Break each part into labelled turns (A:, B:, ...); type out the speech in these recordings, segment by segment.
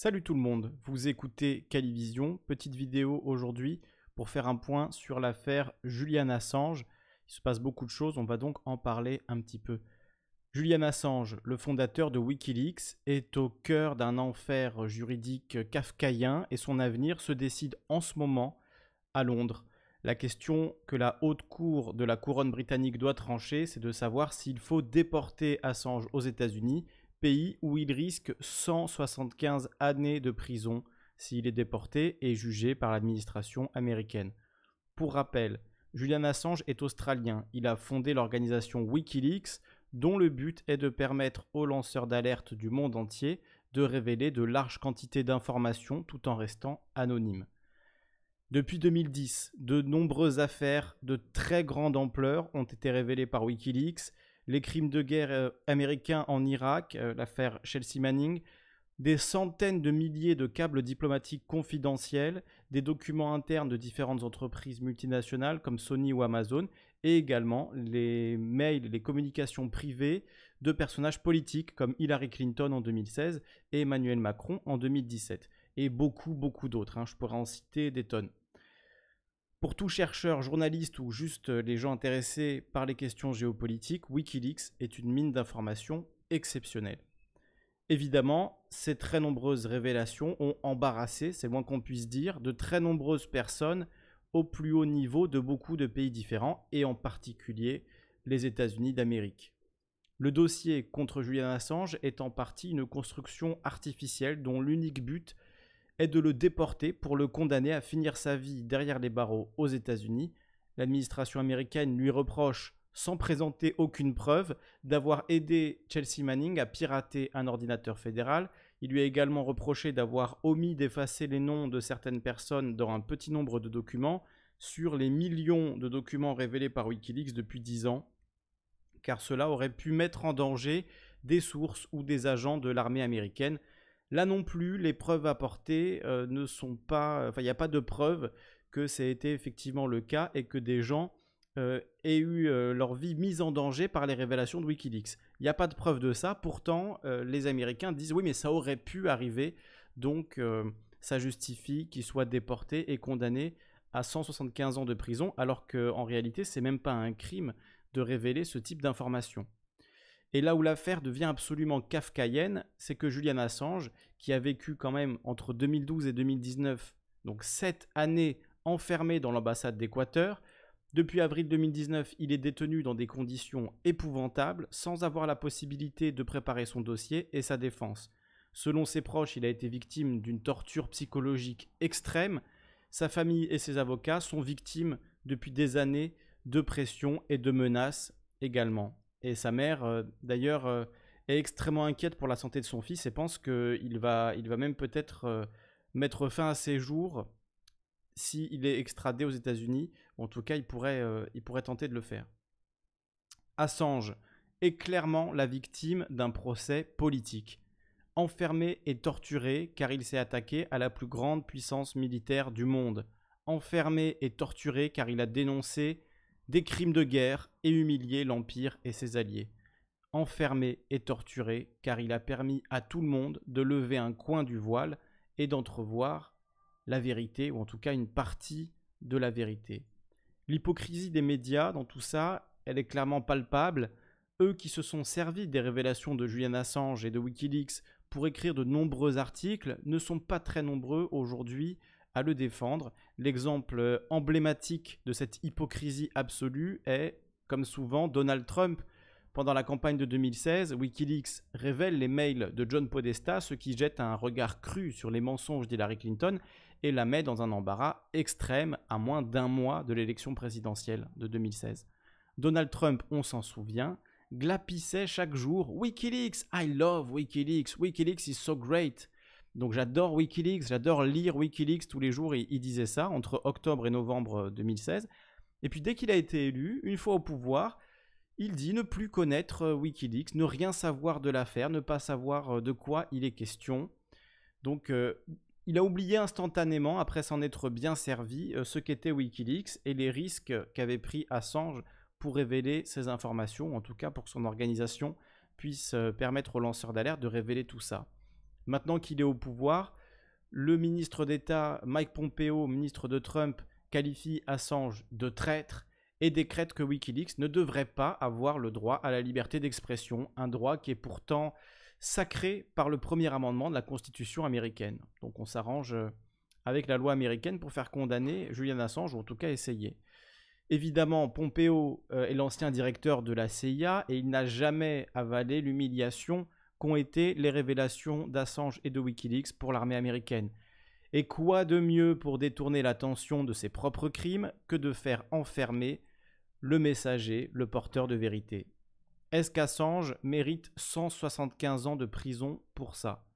A: Salut tout le monde, vous écoutez Calivision, petite vidéo aujourd'hui pour faire un point sur l'affaire Julian Assange. Il se passe beaucoup de choses, on va donc en parler un petit peu. Julian Assange, le fondateur de Wikileaks, est au cœur d'un enfer juridique kafkaïen et son avenir se décide en ce moment à Londres. La question que la haute cour de la couronne britannique doit trancher, c'est de savoir s'il faut déporter Assange aux États-Unis pays où il risque 175 années de prison s'il est déporté et jugé par l'administration américaine. Pour rappel, Julian Assange est australien. Il a fondé l'organisation Wikileaks, dont le but est de permettre aux lanceurs d'alerte du monde entier de révéler de larges quantités d'informations tout en restant anonymes. Depuis 2010, de nombreuses affaires de très grande ampleur ont été révélées par Wikileaks les crimes de guerre euh, américains en Irak, euh, l'affaire Chelsea Manning, des centaines de milliers de câbles diplomatiques confidentiels, des documents internes de différentes entreprises multinationales comme Sony ou Amazon, et également les mails, les communications privées de personnages politiques comme Hillary Clinton en 2016 et Emmanuel Macron en 2017, et beaucoup, beaucoup d'autres. Hein. Je pourrais en citer des tonnes. Pour tout chercheur, journaliste ou juste euh, les gens intéressés par les questions géopolitiques, Wikileaks est une mine d'informations exceptionnelle. Évidemment, ces très nombreuses révélations ont embarrassé, c'est moins qu'on puisse dire, de très nombreuses personnes au plus haut niveau de beaucoup de pays différents, et en particulier les États-Unis d'Amérique. Le dossier contre Julian Assange est en partie une construction artificielle dont l'unique but est de le déporter pour le condamner à finir sa vie derrière les barreaux aux États-Unis. L'administration américaine lui reproche, sans présenter aucune preuve, d'avoir aidé Chelsea Manning à pirater un ordinateur fédéral. Il lui a également reproché d'avoir omis d'effacer les noms de certaines personnes dans un petit nombre de documents sur les millions de documents révélés par Wikileaks depuis 10 ans, car cela aurait pu mettre en danger des sources ou des agents de l'armée américaine. Là non plus, les preuves apportées euh, ne sont pas. Enfin, il n'y a pas de preuves que c'était été effectivement le cas et que des gens euh, aient eu euh, leur vie mise en danger par les révélations de Wikileaks. Il n'y a pas de preuve de ça. Pourtant, les Américains disent oui, mais ça aurait pu arriver. Donc, ça justifie qu'ils soient déportés et condamnés à 175 ans de prison, alors qu'en réalité, c'est même pas un crime de révéler ce type d'informations. Et là où l'affaire devient absolument kafkaïenne, c'est que Julian Assange, qui a vécu quand même entre 2012 et 2019, donc sept années enfermé dans l'ambassade d'Équateur, depuis avril 2019, il est détenu dans des conditions épouvantables, sans avoir la possibilité de préparer son dossier et sa défense. Selon ses proches, il a été victime d'une torture psychologique extrême. Sa famille et ses avocats sont victimes depuis des années de pression et de menaces également. Et sa mère, euh, d'ailleurs, euh, est extrêmement inquiète pour la santé de son fils et pense qu'il va, il va même peut-être euh, mettre fin à ses jours s'il est extradé aux États-Unis. En tout cas, il pourrait, il pourrait tenter de le faire. Assange est clairement la victime d'un procès politique enfermé et torturé car il s'est attaqué à la plus grande puissance militaire du monde, enfermé et torturé car il a dénoncé des crimes de guerre et humilier l'Empire et ses alliés. Enfermé et torturé, car il a permis à tout le monde de lever un coin du voile et d'entrevoir la vérité, ou en tout cas une partie de la vérité. L'hypocrisie des médias dans tout ça, elle est clairement palpable. Eux qui se sont servis des révélations de Julian Assange et de Wikileaks pour écrire de nombreux articles ne sont pas très nombreux aujourd'hui le défendre. L'exemple euh, emblématique de cette hypocrisie absolue est, comme souvent, Donald Trump. Pendant la campagne de 2016, Wikileaks révèle les mails de John Podesta, ce qui jette un regard cru sur les mensonges d'Hillary Clinton et la met dans un embarras extrême à moins d'un mois de l'élection présidentielle de 2016. Donald Trump, on s'en souvient, glapissait chaque jour Wikileaks, I love Wikileaks, Wikileaks is so great. Donc j'adore Wikileaks, j'adore lire Wikileaks tous les jours, il, il disait ça entre octobre et novembre 2016. Euh, et puis dès qu'il a été élu, une fois au pouvoir, il dit ne plus connaître euh, Wikileaks, ne rien savoir de l'affaire, ne pas savoir euh, de quoi il est question. Donc il a oublié instantanément, après s'en être bien servi, ce qu'était Wikileaks et les risques qu'avait pris Assange pour révéler ces informations, en tout cas pour que son organisation puisse permettre aux lanceurs d'alerte de révéler tout ça. Maintenant qu'il est au pouvoir, le ministre d'État Mike Pompeo, ministre de Trump, qualifie Assange de traître et décrète que Wikileaks ne devrait pas avoir le droit à la liberté d'expression, un droit qui est pourtant sacré par le premier amendement de la Constitution américaine. Donc on s'arrange euh, avec la loi américaine pour faire condamner Julian Assange, ou en tout cas essayer. Évidemment, Pompeo euh, est l'ancien directeur de la CIA et il n'a jamais avalé l'humiliation qu'ont été les révélations d'Assange et de Wikileaks pour l'armée américaine. Et quoi de mieux pour détourner l'attention de ses propres crimes que de faire enfermer le messager, le porteur de vérité Est-ce qu'Assange mérite 175 ans de prison pour ça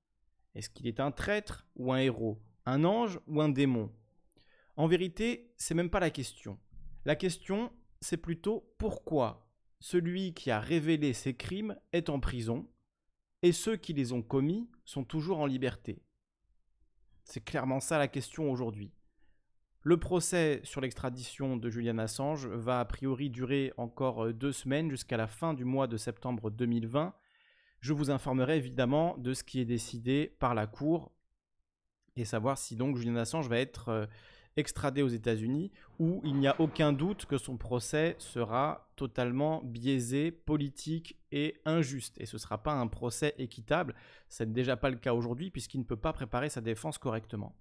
A: Est-ce qu'il est un traître ou un héros Un ange ou un démon En vérité, c'est même pas la question. La question, c'est plutôt pourquoi celui qui a révélé ses crimes est en prison et ceux qui les ont commis sont toujours en liberté. C'est clairement ça la question aujourd'hui. Le procès sur l'extradition de Julian Assange va a priori durer encore euh, deux semaines jusqu'à la fin du mois de septembre 2020. Je vous informerai évidemment de ce qui est décidé par la Cour et savoir si donc Julian Assange va être euh, extradé aux États-Unis, où il n'y a aucun doute que son procès sera totalement biaisé, politique et injuste. Et ce ne sera pas un procès équitable. Ce n'est déjà pas le cas aujourd'hui, puisqu'il ne peut pas préparer sa défense correctement.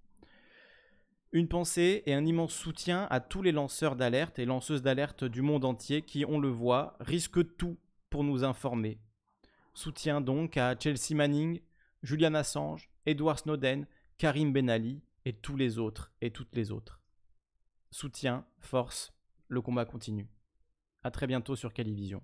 A: Une pensée et un immense soutien à tous les lanceurs d'alerte et lanceuses d'alerte du monde entier qui, on le voit, risquent tout pour nous informer. Soutien donc à Chelsea Manning, Julian Assange, Edward Snowden, Karim Ben Ali, et tous les autres et toutes les autres. Soutien, force, le combat continue. À très bientôt sur Calivision.